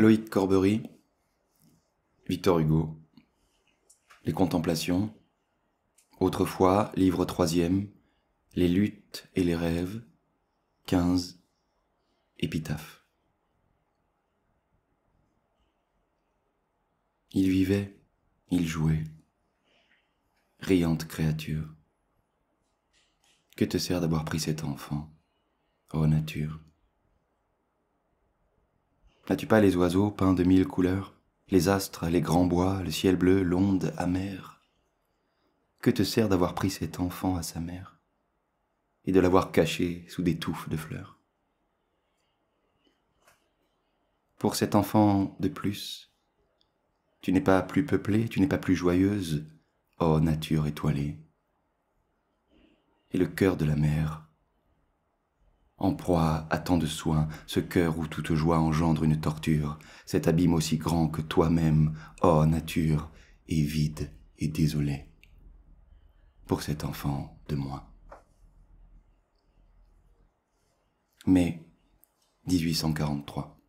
Loïc Corbery, Victor Hugo, Les Contemplations, Autrefois, livre troisième, Les luttes et les rêves, 15, Épitaphe. Il vivait, il jouait, riante créature. Que te sert d'avoir pris cet enfant, ô nature N'as-tu pas les oiseaux peints de mille couleurs, les astres, les grands bois, le ciel bleu, l'onde amère Que te sert d'avoir pris cet enfant à sa mère et de l'avoir caché sous des touffes de fleurs Pour cet enfant de plus, tu n'es pas plus peuplée, tu n'es pas plus joyeuse, ô nature étoilée. Et le cœur de la mère en proie à tant de soins, ce cœur où toute joie engendre une torture, cet abîme aussi grand que toi-même, ô oh nature, est vide et désolé pour cet enfant de moi. Mais 1843.